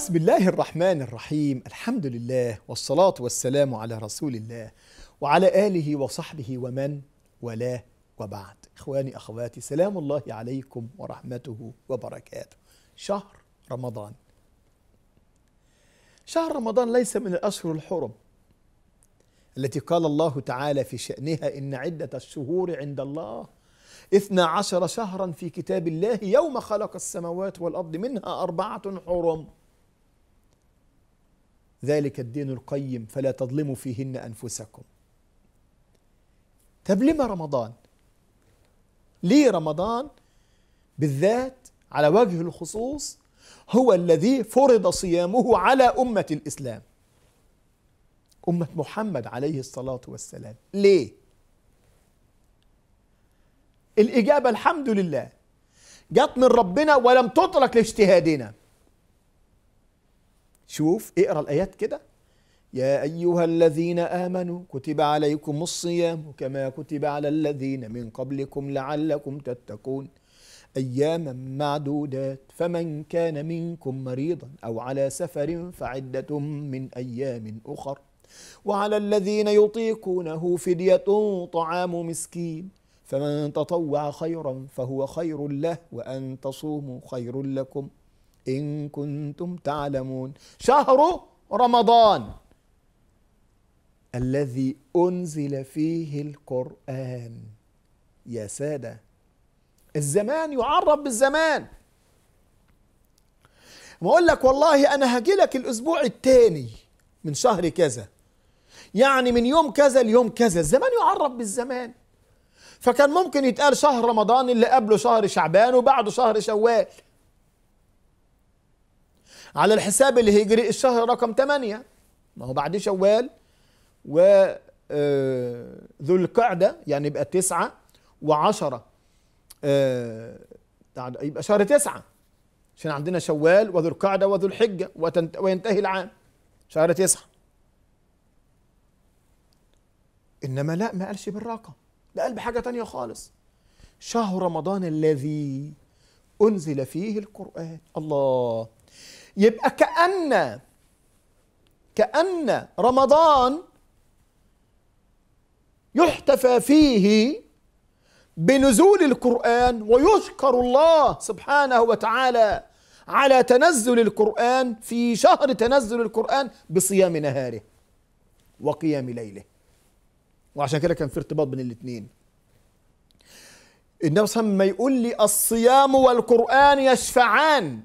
بسم الله الرحمن الرحيم الحمد لله والصلاة والسلام على رسول الله وعلى آله وصحبه ومن ولا وبعد إخواني أخواتي سلام الله عليكم ورحمته وبركاته شهر رمضان شهر رمضان ليس من الأشهر الحرم التي قال الله تعالى في شأنها إن عدة الشهور عند الله اثنا عشر شهرا في كتاب الله يوم خلق السماوات والأرض منها أربعة حرم ذلك الدين القيم فلا تظلموا فيهن أنفسكم طب لما رمضان ليه رمضان بالذات على وجه الخصوص هو الذي فرض صيامه على أمة الإسلام أمة محمد عليه الصلاة والسلام ليه؟ الإجابة الحمد لله جت من ربنا ولم تترك لاجتهادنا شوف اقرا الايات كده يا ايها الذين امنوا كتب عليكم الصيام كما كتب على الذين من قبلكم لعلكم تتقون اياما معدودات فمن كان منكم مريضا او على سفر فعده من ايام اخر وعلى الذين يطيقونه فديه طعام مسكين فمن تطوع خيرا فهو خير له وان تصوموا خير لكم إن كنتم تعلمون شهر رمضان الذي أنزل فيه القرآن يا سادة الزمان يعرف بالزمان ما أقول لك والله أنا هجي لك الأسبوع التاني من شهر كذا يعني من يوم كذا ليوم كذا الزمان يعرف بالزمان فكان ممكن يتقال شهر رمضان اللي قبله شهر شعبان وبعده شهر شوال على الحساب الهجري الشهر رقم 8 ما هو بعد شوال و آه، ذو القعدة يعني يبقى تسعة وعشرة آه، يبقى شهر تسعة عشان عندنا شوال وذو القعدة وذو الحجة وينتهي العام شهر تسعة إنما لا ما قالش بالرقم ده قال بحاجة تانية خالص شهر رمضان الذي أنزل فيه القرآن الله يبقى كأن كأن رمضان يحتفى فيه بنزول القرآن ويشكر الله سبحانه وتعالى على تنزل القرآن في شهر تنزل القرآن بصيام نهاره وقيام ليله وعشان كده كان في ارتباط بين الاثنين النبي صلى الله عليه وسلم ما يقول لي الصيام والقرآن يشفعان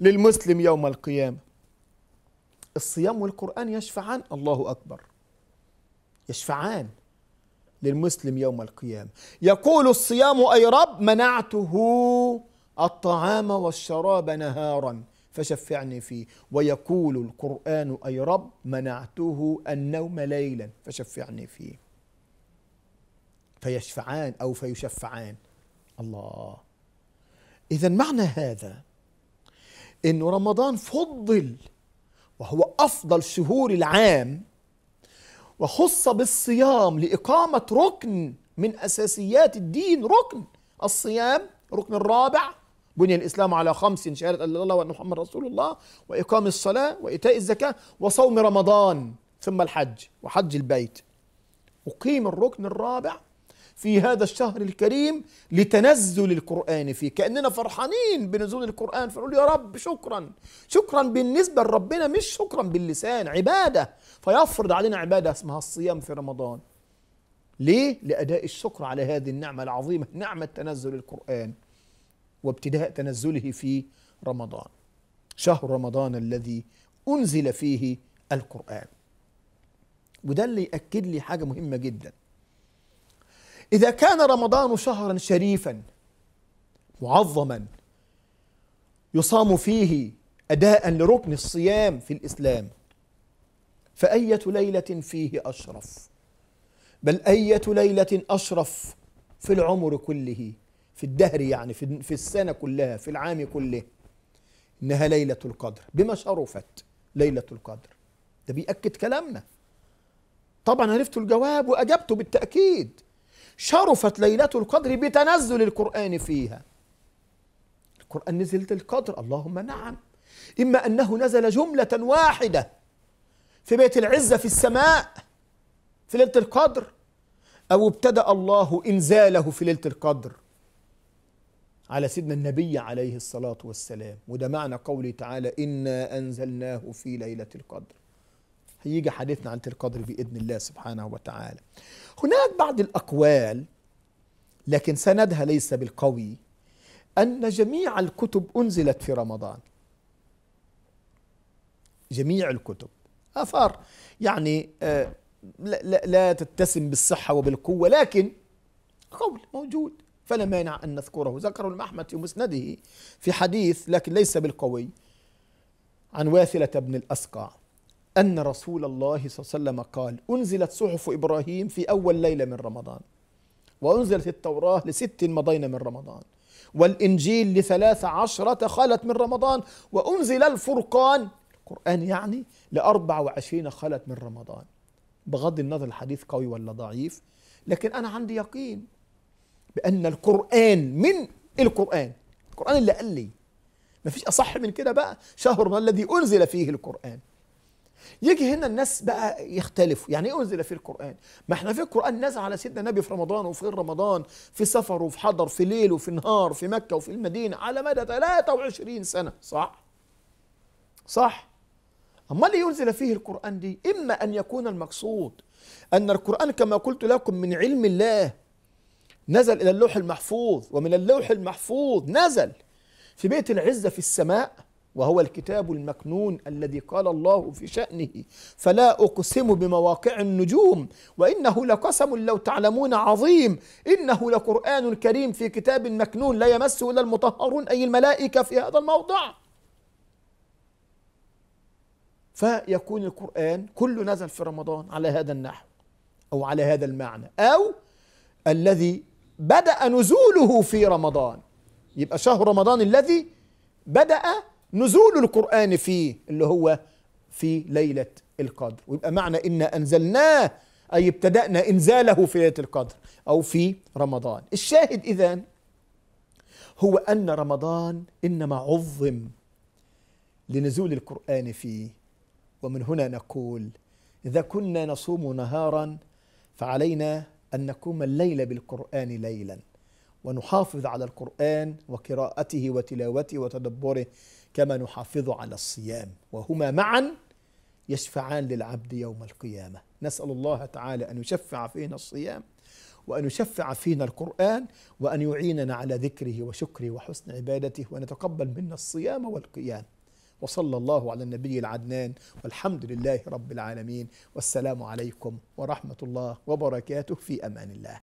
للمسلم يوم القيامة الصيام والقرآن يشفعان الله أكبر يشفعان للمسلم يوم القيامة يقول الصيام أي رب منعته الطعام والشراب نهارا فشفعني فيه ويقول القرآن أي رب منعته النوم ليلا فشفعني فيه فيشفعان أو فيشفعان الله إذا معنى هذا انه رمضان فضل وهو افضل شهور العام وخص بالصيام لاقامه ركن من اساسيات الدين ركن الصيام ركن الرابع بني الاسلام على خمس شهاده ان الله وان محمد رسول الله واقام الصلاه وايتاء الزكاه وصوم رمضان ثم الحج وحج البيت اقيم الركن الرابع في هذا الشهر الكريم لتنزل القرآن فيه كأننا فرحانين بنزول القرآن فنقول يا رب شكرا شكرا بالنسبة لربنا مش شكرا باللسان عبادة فيفرض علينا عبادة اسمها الصيام في رمضان ليه؟ لأداء الشكر على هذه النعمة العظيمة نعمة تنزل القرآن وابتداء تنزله في رمضان شهر رمضان الذي أنزل فيه القرآن وده اللي يأكد لي حاجة مهمة جداً إذا كان رمضان شهرا شريفا معظما يصام فيه أداء لركن الصيام في الإسلام فأية ليلة فيه أشرف بل أية ليلة أشرف في العمر كله في الدهر يعني في, في السنة كلها في العام كله إنها ليلة القدر بما شرفت ليلة القدر ده بيأكد كلامنا طبعا عرفتوا الجواب وأجبته بالتأكيد شرفت ليلة القدر بتنزل القرآن فيها القرآن نزلت القدر اللهم نعم إما أنه نزل جملة واحدة في بيت العزة في السماء في ليلة القدر أو ابتدأ الله إنزاله في ليلة القدر على سيدنا النبي عليه الصلاة والسلام وده معنى قوله تعالى إنا أنزلناه في ليلة القدر هيجي حديثنا عن تلك القدر بإذن الله سبحانه وتعالى هناك بعض الأقوال لكن سندها ليس بالقوي أن جميع الكتب أنزلت في رمضان جميع الكتب آثار يعني آه، لا, لا, لا تتسم بالصحة وبالقوة لكن قول موجود فلا مانع أن نذكره ذكره المحمد في مسنده في حديث لكن ليس بالقوي عن واثلة بن الأسقع أن رسول الله صلى الله عليه وسلم قال أنزلت صحف إبراهيم في أول ليلة من رمضان وأنزلت التوراة لست مضين من رمضان والإنجيل لثلاث عشرة خلت من رمضان وأنزل الفرقان القرآن يعني لأربع وعشرين خلت من رمضان بغض النظر الحديث قوي ولا ضعيف لكن أنا عندي يقين بأن القرآن من القرآن القرآن اللي قال لي ما فيش أصح من كده بقى شهرنا الذي أنزل فيه القرآن يجي هنا الناس بقى يختلفوا يعني ايه انزل في القران ما احنا في القران نزل على سيدنا النبي في رمضان وفي غير رمضان في سفر وفي حضر في ليل وفي نهار في مكه وفي المدينه على مدى 23 سنه صح صح امال ينزل إيه فيه القران دي اما ان يكون المقصود ان القران كما قلت لكم من علم الله نزل الى اللوح المحفوظ ومن اللوح المحفوظ نزل في بيت العزه في السماء وهو الكتاب المكنون الذي قال الله في شأنه فلا أقسم بمواقع النجوم وإنه لقسم لو تعلمون عظيم إنه لقرآن كريم في كتاب مكنون لا يمسه إلا المطهرون أي الملائكة في هذا الموضع فيكون القرآن كله نزل في رمضان على هذا النحو أو على هذا المعنى أو الذي بدأ نزوله في رمضان يبقى شهر رمضان الذي بدأ نزول القرآن فيه اللي هو في ليلة القدر ويبقى معنى إنا أنزلناه أي ابتدأنا إنزاله في ليلة القدر أو في رمضان الشاهد إذا هو أن رمضان إنما عظم لنزول القرآن فيه ومن هنا نقول إذا كنا نصوم نهارا فعلينا أن نقوم الليل بالقرآن ليلا ونحافظ على القرآن وقراءته وتلاوته وتدبره كما نحافظ على الصيام وهما معا يشفعان للعبد يوم القيامة نسأل الله تعالى أن يشفع فينا الصيام وأن يشفع فينا القرآن وأن يعيننا على ذكره وشكره وحسن عبادته ونتقبل منا الصيام والقيام وصلى الله على النبي العدنان والحمد لله رب العالمين والسلام عليكم ورحمة الله وبركاته في أمان الله